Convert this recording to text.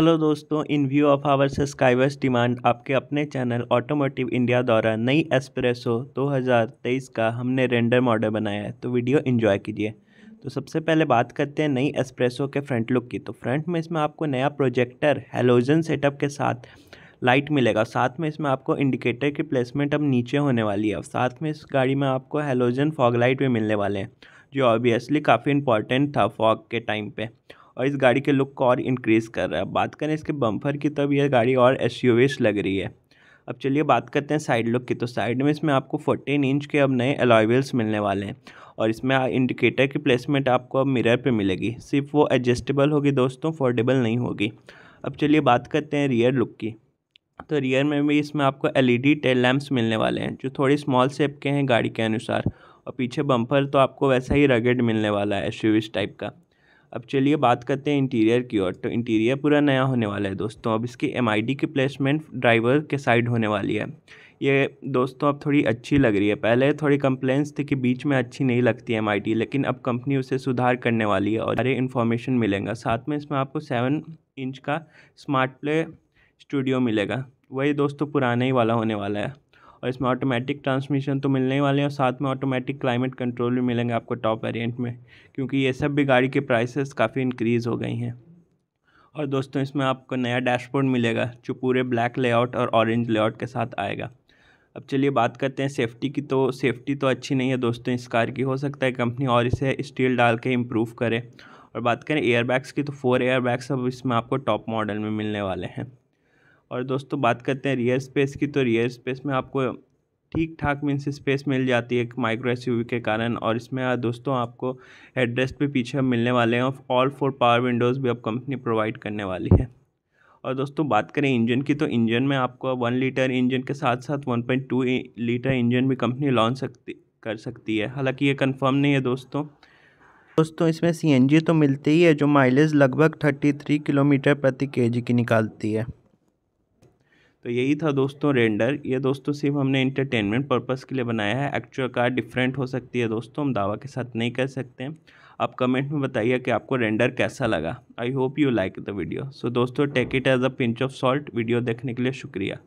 hello दोस्तों in view of our subscribers demand आपके अपने चैनल ऑटोमोटिव इंडिया द्वारा नई एस्प्रेसो 2023 का हमने रेंडर मॉडल बनाया है तो वीडियो एंजॉय कीजिए तो सबसे पहले बात करते हैं नई एस्प्रेसो के फ्रंट लुक की तो फ्रंट में इसमें आपको नया प्रोजेक्टर हेलोजन सेटअप के साथ लाइट मिलेगा साथ में इसमें आपको इंडिकेटर की प्लेसमेंट अब नीचे होने वाली है और साथ में इस गाड़ी में आपको हेलोजन फॉग लाइट भी मिलने वाले हैं जो ऑब्वियसली काफ़ी इंपॉर्टेंट था फॉग के टाइम पर और इस गाड़ी के लुक को और इंक्रीज़ कर रहा है बात करें इसके बम्फर की तब यह गाड़ी और एस लग रही है अब चलिए बात करते हैं साइड लुक की तो साइड में इसमें आपको 14 इंच के अब नए अलॉयल्स मिलने वाले हैं और इसमें इंडिकेटर की प्लेसमेंट आपको अब मिरर पे मिलेगी सिर्फ वो एडजस्टेबल होगी दोस्तों फोल्डेबल नहीं होगी अब चलिए बात करते हैं रियर लुक की तो रियर में भी इसमें आपको एलईडी टेल लैम्प्स मिलने वाले हैं जो थोड़े स्मॉल सेप के हैं गाड़ी के अनुसार और पीछे बम्पर तो आपको वैसा ही रगेड मिलने वाला है एस टाइप का अब चलिए बात करते हैं इंटीरियर की ओर तो इंटीरियर पूरा नया होने वाला है दोस्तों अब इसकी एम की प्लेसमेंट ड्राइवर के साइड होने वाली है ये दोस्तों अब थोड़ी अच्छी लग रही है पहले थोड़ी कंप्लेंट्स थी कि बीच में अच्छी नहीं लगती एम आई लेकिन अब कंपनी उसे सुधार करने वाली है और सारे इन्फॉर्मेशन मिलेगा साथ में इसमें आपको सेवन इंच का स्मार्ट प्ले स्टूडियो मिलेगा वही दोस्तों पुराने ही वाला होने वाला है और इसमें ऑटोमेटिक ट्रांसमिशन तो मिलने वाले हैं और साथ में ऑटोमेटिक क्लाइमेट कंट्रोल भी मिलेंगे आपको टॉप वेरिएंट में क्योंकि ये सब भी गाड़ी के प्राइसेस काफ़ी इंक्रीज़ हो गई हैं और दोस्तों इसमें आपको नया डैशबोर्ड मिलेगा जो पूरे ब्लैक लेआउट और ऑरेंज लेआउट के साथ आएगा अब चलिए बात करते हैं सेफ़्टी की तो सेफ़्टी तो अच्छी नहीं है दोस्तों इस कार की हो सकता है कंपनी और इसे स्टील डाल के इम्प्रूव करे और बात करें एयरबैग्स की तो फोर एयरबैग्स अब इसमें आपको टॉप मॉडल में मिलने वाले हैं और दोस्तों बात करते हैं रियर स्पेस की तो रियर स्पेस में आपको ठीक ठाक मीन्स स्पेस मिल जाती है एक माइक्रो एस के कारण और इसमें हाँ, दोस्तों आपको एड्रेस भी पीछे मिलने वाले हैं ऑल फोर पावर विंडोज़ भी अब कंपनी प्रोवाइड करने वाली है और दोस्तों बात करें इंजन की तो इंजन में आपको वन लीटर इंजन के साथ साथ one point two litre engine भी कंपनी लॉन्च सकती कर सकती है हालांकि ये कन्फर्म नहीं है दोस्तों दोस्तों इसमें सी तो मिलती ही है जो माइलेज लगभग थर्टी थ्री किलोमीटर प्रति के की निकालती है तो यही था दोस्तों रेंडर ये दोस्तों सिर्फ हमने इंटरटेनमेंट पर्पज़ के लिए बनाया है एक्चुअल कार डिफरेंट हो सकती है दोस्तों हम दावा के साथ नहीं कर सकते हैं आप कमेंट में बताइए कि आपको रेंडर कैसा लगा I hope you like the video so दोस्तों take it as a pinch of salt video देखने के लिए शुक्रिया